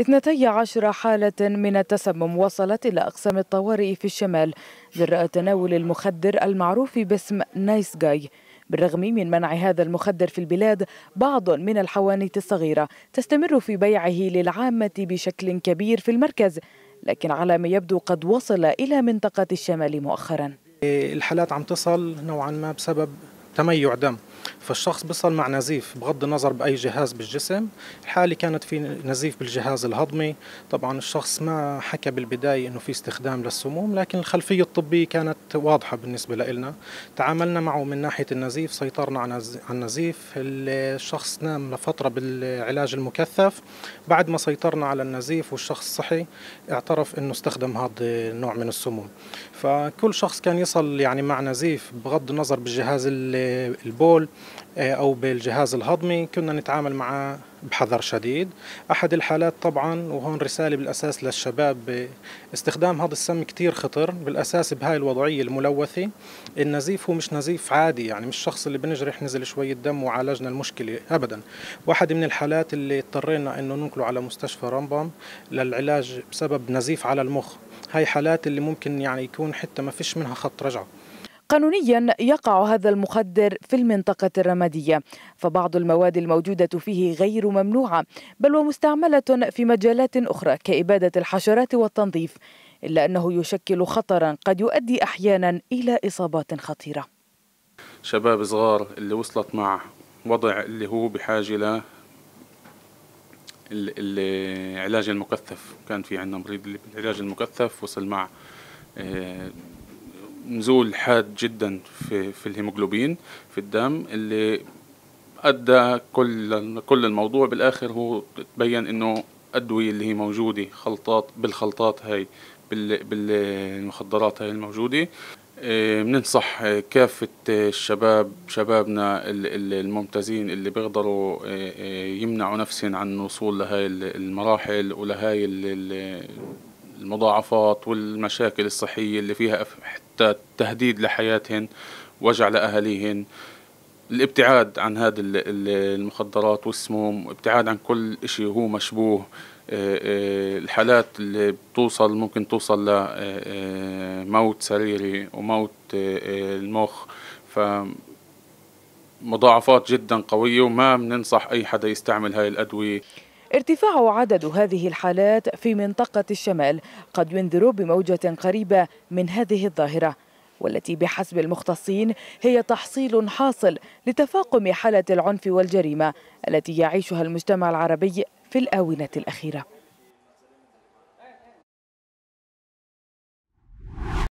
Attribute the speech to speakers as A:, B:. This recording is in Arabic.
A: اثنتي عشر حالة من التسمم وصلت إلى أقسام الطوارئ في الشمال جراء تناول المخدر المعروف باسم نايس جاي بالرغم من منع هذا المخدر في البلاد بعض من الحوانيت الصغيرة تستمر في بيعه للعامة بشكل كبير في المركز لكن على ما يبدو قد وصل إلى منطقة الشمال مؤخرا
B: الحالات عم تصل نوعا ما بسبب تميع دم فالشخص بيصل مع نزيف بغض النظر بأي جهاز بالجسم الحالة كانت في نزيف بالجهاز الهضمي طبعا الشخص ما حكى بالبداية أنه في استخدام للسموم لكن الخلفية الطبية كانت واضحة بالنسبة لنا تعاملنا معه من ناحية النزيف سيطرنا على النزيف الشخص نام لفترة بالعلاج المكثف بعد ما سيطرنا على النزيف والشخص صحي اعترف أنه استخدم هذا النوع من السموم فكل شخص كان يصل يعني مع نزيف بغض النظر بالجهاز بالبول آه، أو بالجهاز الهضمي كنا نتعامل معه بحذر شديد أحد الحالات طبعا وهون رسالة بالأساس للشباب استخدام هذا السم كتير خطر بالأساس بهاي الوضعية الملوثة النزيف هو مش نزيف عادي يعني مش الشخص اللي بنجرح نزل شوية دم وعالجنا المشكلة أبدا واحد من الحالات اللي اضطرينا أنه ننقله على مستشفى رمبم للعلاج بسبب نزيف على المخ هاي حالات اللي ممكن يعني يكون حتى ما فيش منها خط رجعه
A: قانونيا يقع هذا المخدر في المنطقة الرمادية فبعض المواد الموجودة فيه غير ممنوعة بل ومستعملة في مجالات أخرى كإبادة الحشرات والتنظيف إلا أنه يشكل خطرا قد يؤدي أحيانا إلى إصابات خطيرة
C: شباب صغار اللي وصلت مع وضع اللي هو بحاجة ل العلاج المكثف كان في عندنا مريض العلاج المكثف وصل مع آه، نزول حاد جدا في في الهيموجلوبين في الدم اللي ادى كل كل الموضوع بالاخر هو تبين انه الادويه اللي هي موجوده خلطات بالخلطات هاي بالمخدرات هاي الموجوده بننصح إيه، كافة الشباب شبابنا الممتازين اللي بيقدروا إيه، إيه، يمنعوا نفسهم عن الوصول لهاي المراحل ولهاي المضاعفات والمشاكل الصحية اللي فيها حتى تهديد لحياتهن وجع لأهاليهن الابتعاد عن هذا المخدرات والسموم وابتعاد عن كل شيء هو مشبوه آه، آه، الحالات اللي بتوصل ممكن توصل لموت آه، سريري وموت المخ ف مضاعفات جدا قوية وما بننصح أي حدا يستعمل هاي الأدوية
A: ارتفاع عدد هذه الحالات في منطقة الشمال قد ينذر بموجة قريبة من هذه الظاهرة والتي بحسب المختصين هي تحصيل حاصل لتفاقم حالة العنف والجريمة التي يعيشها المجتمع العربي في الآونة الأخيرة